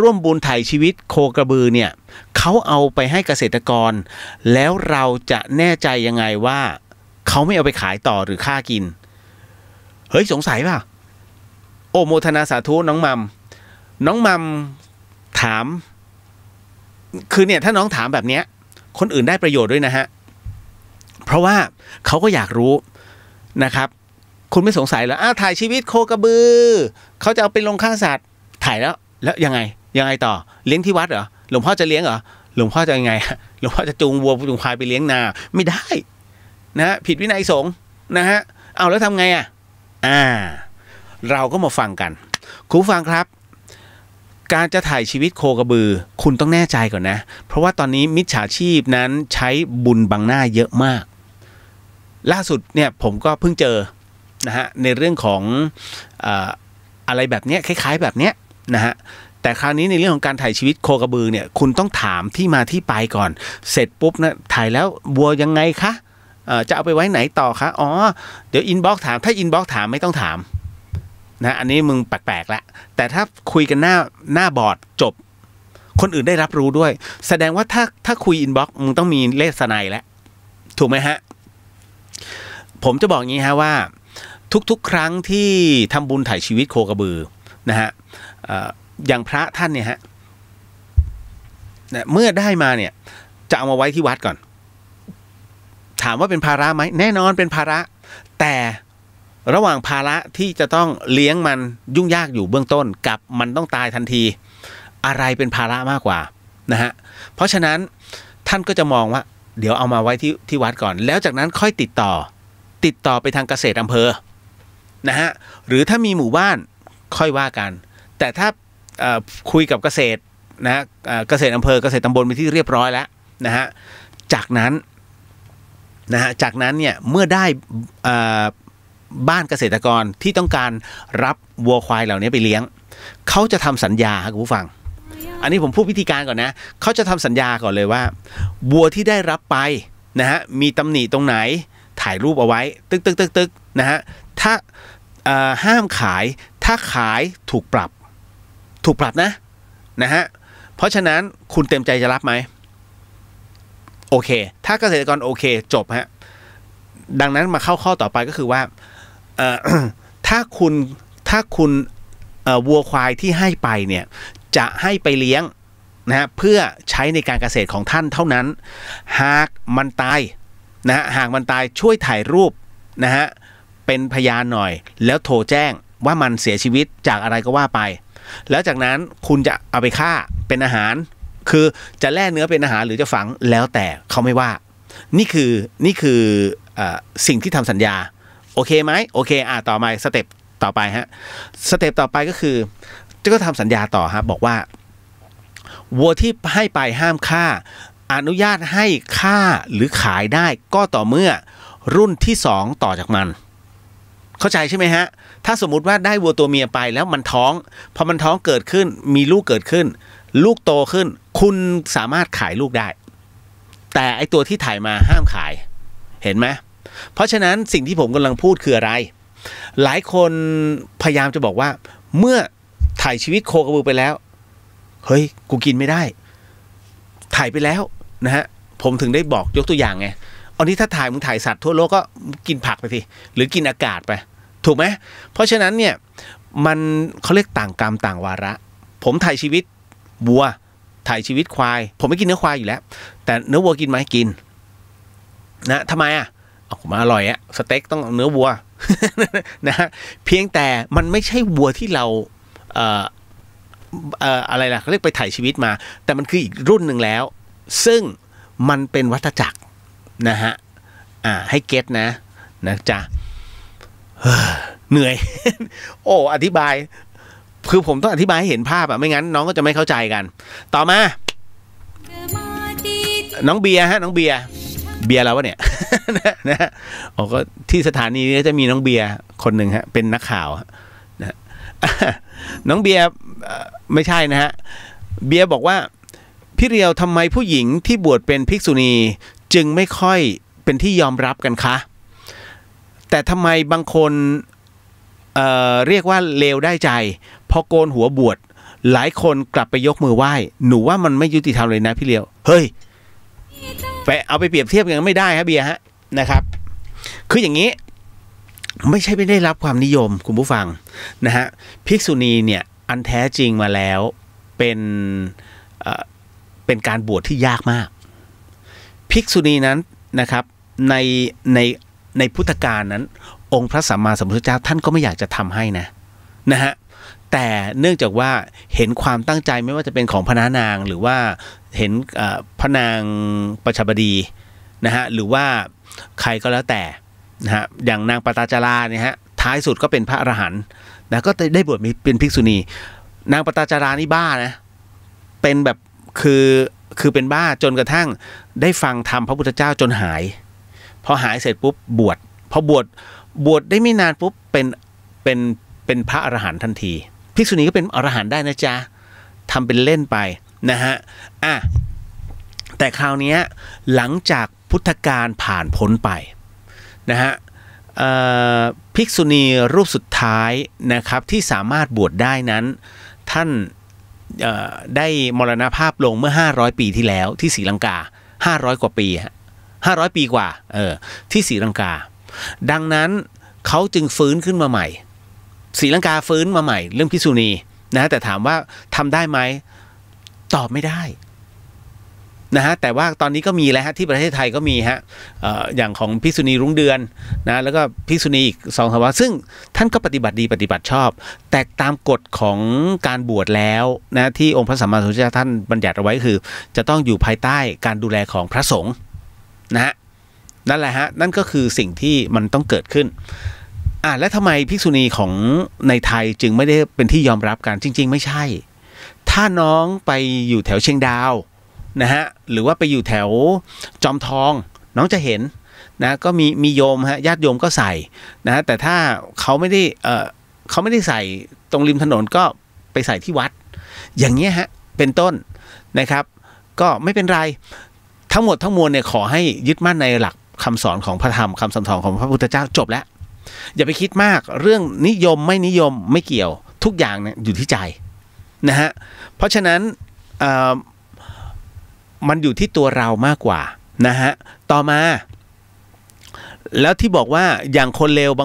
ร่วมบุญไถ่ชีวิตโคกระบือเนี่ยเขาเอาไปให้เกษตรกร แล้วเราจะแน่ใจยังไงว่าเขาไม่เอาไปขายต่อหรือค่ากินเฮ้ยสงสัยป่ะโอโมทนาสาธุน้องมัมน้องมัมถาม คือเนี่ยถ้าน้องถามแบบเนี้ยคนอื่นได้ประโยชน์ด้วยนะฮะเพราะว่าเขาก็อยากรู้นะครับ คุณไม่สงสัยแล้วอ้าวถ่ายชีวิตโคกระบือเขาจะเอาไปลงค่าสัตว์ถ่ายแล้วแล้วยังไงยังไงต่อเลี้ยงที่วัดเหรอ หลวงพ่อจะเลี้ยงเหรอ หลวงพ่อจะยังไงหลวงพ่อจะจูงวัวจูงควายไปเลี้ยงนา ไม่ได้นะผิดวินัยสงฆ์นะฮะเอาแล้วทำไงอ่ะอ่า เราก็มาฟังกันคุณฟังครับ การจะถ่ายชีวิตโคกระบือ คุณต้องแน่ใจก่อนนะ เพราะว่าตอนนี้มิจฉาชีพนั้นใช้บุญบังหน้าเยอะมาก ล่าสุดเนี่ยผมก็เพิ่งเจอนะฮะในเรื่องของออะไรแบบเนี้ยคล้ายๆ แบบเนี้ยนะฮะแต่คราวนี้ในเรื่องของการถ่ายชีวิตโคกระบือเนี่ย คุณต้องถามที่มาที่ไปก่อน เสร็จปุ๊บนะ ถ่ายแล้ววัวยังไงคะ จะเอาไปไว้ไหนต่อคะ อ๋อ เดี๋ยวอินบ็อกถาม ถ้าอินบ็อกถาม ไม่ต้องถามนะ อันนี้มึงแปลกๆละแต่ถ้าคุยกันหน้า หน้าบอร์ดจบ คนอื่นได้รับรู้ด้วย แสดงว่าถ้าถ้าคุยอินบ็อกมึงต้องมีเลสไนแล้ว ถูกไหมฮะ ผมจะบอกงี้ฮะว่า ทุก ๆครั้งที่ทำบุญถ่ายชีวิตโคกระบือนะฮะอย่างพระท่านเนี่ยฮะเมื่อได้มาเนี่ยจะเอามาไว้ที่วัดก่อน ถามว่าเป็นภาระไหมแน่นอนเป็นภาระ แต่ระหว่างภาระที่จะต้องเลี้ยงมันยุ่งยากอยู่เบื้องต้นกับมันต้องตายทันทีอะไรเป็นภาระมากกว่า นะฮะ เพราะฉะนั้นท่านก็จะมองว่าเดี๋ยวเอามาไว้ที่ที่วัดก่อน แล้วจากนั้นค่อยติดต่อติดต่อไปทางเกษตรอำเภอนะฮะหรือถ้ามีหมู่บ้านค่อยว่ากัน แต่ถ้าคุยกับเกษตรนะเกษตรอำเภอเกษตรตำบลไปที่เรียบร้อยแล้วนะฮะจากนั้นนะฮะจากนั้นเนี่ยเมื่อได้บ้านเกษตรกรที่ต้องการรับวัวควายเหล่านี้ไปเลี้ยงเขาจะทำสัญญาครับผู้ฟังอันนี้ผมพูดวิธีการก่อนนะเขาจะทำสัญญาก่อนเลยว่าวัวที่ได้รับไปนะฮะมีตำหนิตรงไหนถ่ายรูปเอาไว้ ตึกตึกตึกตึกนะฮะถ้าห้ามขายถ้าขายถูกปรับถูกปรับนะนะฮะเพราะฉะนั้นคุณเต็มใจจะรับไหมโอเค ถ้าเกษตรกรโอเคจบฮะดังนั้นมาเข้าข้อต่อไปก็คือว่าถ้าคุณถ้าคุณวัวควายที่ให้ไปเนี่ย จะให้ไปเลี้ยงนะฮะเพื่อใช้ในการเกษตรของท่านเท่านั้น หากมันตายนะฮะหากมันตายช่วยถ่ายรูปนะฮะเป็นพยานหน่อยแล้วโทรแจ้งว่ามันเสียชีวิตจากอะไรก็ว่าไปแล้วจากนั้นคุณจะเอาไปฆ่าเป็นอาหาร คือจะแล่เนื้อเป็นอาหารหรือจะฝังแล้วแต่เขาไม่ว่า นี่คือนี่คืออสิ่งที่ทำสัญญาโอเคไหมโอเคอ่าต่อมาสเต็ปต่อไปฮะสเต็ปต่อไปก็คือจก็ทำสัญญาต่อฮะบอกว่าวัวที่ให้ไปห้ามฆ่า อนุญาตให้ฆ่าหรือขายได้ก็ต่อเมื่อรุ่นที่สองต่อจากมันเข้าใจใช่ไหมฮะถ้าสมมุติว่าได้วัวตัวเมียไปแล้วมันท้องพอมันท้องเกิดขึ้นมีลูกเกิดขึ้น ลูกโตขึ้น คุณสามารถขายลูกได้ แต่ไอตัวที่ถ่ายมาห้ามขายเห็นไหมเพราะฉะนั้นสิ่งที่ผมกำลังพูดคืออะไร หลายคนพยายามจะบอกว่า เมื่อถ่ายชีวิตโคกระบือไปแล้วเฮ้ยกูกินไม่ได้ ถ่ายไปแล้วนะฮะผมถึงได้บอกยกตัวอย่างไงอันนี้ถ้าถ่ายมึงถ่ายสัตว์ทั่วโลกก็กินผักไปสิหรือกินอากาศไป ถูกไหมเพราะฉะนั้นเนี่ยมันเขาเรียกต่างกรรมต่างวาระ ผมถ่ายชีวิตวัวถ่ายชีวิตควาย ผมไม่กินเนื้อควายอยู่แล้ว แต่เนื้อวัวกินไหมกินนะทำไมอ่ะเอามาอร่อยอะสเต็กต้องเนื้อวัวนะเพียงแต่มันไม่ใช่วัวที่เราเอ่อเอ่ออะไรล่ะเขาเรียกไปถ่ายชีวิตมา แต่มันคืออีกรุ่นหนึ่งแล้ว ซึ่งมันเป็นวัตจักรนะฮะอ่าให้เก็ตนะนะจ๊ะเหนื่อย โอ้ อธิบาย คือผมต้องอธิบายให้เห็นภาพอะไม่งั้นน้องก็จะไม่เข้าใจกัน ต่อมา น้องเบียร์ฮะ น้องเบียร์เบียร์แล้ววะเนี่ย นะฮะโอ้ก็ที่สถานีนี้จะมีน้องเบียร์คนหนึ่งฮะ เป็นนักข่าวนะน้องเบียร์ไม่ใช่นะฮะ เบียร์บอกว่าพี่เรียวทำไมผู้หญิงที่บวชเป็นภิกษุณีจึงไม่ค่อยเป็นที่ยอมรับกันคะ แต่ทำไมบางคนเเรียกว่าเลวได้ใจพอโกนหัวบวช หลายคนกลับไปยกมือไหว้ หนูว่ามันไม่ยุติธรรมเลยนะพี่เลียว เฮ้ยไปเอาไปเปรียบเทียบกันไม่ได้ครับเบียฮะนะครับ คืออย่างนี้ไม่ใช่ไม่ได้รับความนิยมคุณผู้ฟังนะฮะภิกษุณีเนี่ยอันแท้จริงมาแล้วเป็นเป็นการบวชที่ยากมากภิกษุณีนั้นนะครับในในในพุทธกาลนั้น องค์พระสัมมาสัมพุทธเจ้าท่านก็ไม่อยากจะทำให้นะนะฮะแต่เนื่องจากว่าเห็นความตั้งใจไม่ว่าจะเป็นของพระนางหรือว่าเห็นพระนางประชาบดีนะฮะหรือว่าใครก็แล้วแต่นะฮะอย่างนางปตาจาราเนี่ยฮะท้ายสุดก็เป็นพระอรหันต์นะก็ได้บวชเป็นภิกษุณี นางปตาจารานี่บ้านะเป็นแบบคือคือเป็นบ้าจนกระทั่งได้ฟังธรรมพระพุทธเจ้าจนหายพอหายเสร็จปุ๊บบวชพอบวชบวชได้ไม่นานปุ๊บเป็นเป็นเป็นพระอรหันต์ทันทีภิกษุณีก็เป็นอรหันต์ได้นะจ๊ะทำเป็นเล่นไปนะฮะอ่ะแต่คราวนี้หลังจากพุทธการผ่านพ้นไปนะฮะภิกษุณีรูปสุดท้ายนะครับที่สามารถบวชได้นั้นท่านได้มรณภาพลงเมื่อ 500 ปีที่แล้วที่ศรีลังกา 500 กว่าปีฮะ 500 ปีกว่า เออ ที่ศรีลังกา ดังนั้นเขาจึงฟื้นขึ้นมาใหม่ศรีลังกาฟื้นมาใหม่เรื่องพิษุนีนะแต่ถามว่าทำได้ไหมตอบไม่ได้นะฮะแต่ว่าตอนนี้ก็มีแล้วฮะที่ประเทศไทยก็มีฮะอย่างของพิษุณีรุ่งเดือนนะแล้วก็พิษุณีอีกสองสาวซึ่งท่านก็ปฏิบัติดีปฏิบัติชอบ แต่ตามกฎของการบวชแล้วนะที่องค์พระสัมมาสัมพุทธเจ้าท่านบัญญัติเอาไว้คือ จะต้องอยู่ภายใต้การดูแลของพระสงฆ์นะฮะนั่นแหละฮะนั่นก็คือสิ่งที่มันต้องเกิดขึ้นอ่ะแล้วทำไมพิษุณีของในไทยจึงไม่ได้เป็นที่ยอมรับกันจริง ๆ ไม่ใช่ ถ้าน้องไปอยู่แถวเชียงดาวนะฮะหรือว่าไปอยู่แถวจอมทองน้องจะเห็นนะก็มีมีโยมฮะญาติโยมก็ใส่นะแต่ถ้าเขาไม่ได้เออเขาไม่ได้ใส่ตรงริมถนนก็ไปใส่ที่วัด อย่างเงี้ยฮะเป็นต้นนะครับก็ไม่เป็นไรทั้งหมดทั้งมวลเนี่ยขอให้ยึดมั่นในหลักคำสอนของพระธรรมคำสำสอนของพระพุทธเจ้าจบแล้ว อย่าไปคิดมากเรื่องนิยมไม่นิยมไม่เกี่ยวทุกอย่างเนี่ยอยู่ที่ใจนะฮะเพราะฉะนั้นอมันอยู่ที่ตัวเรามากกว่านะฮะต่อมา แล้วที่บอกว่าอย่างคนเลวบาง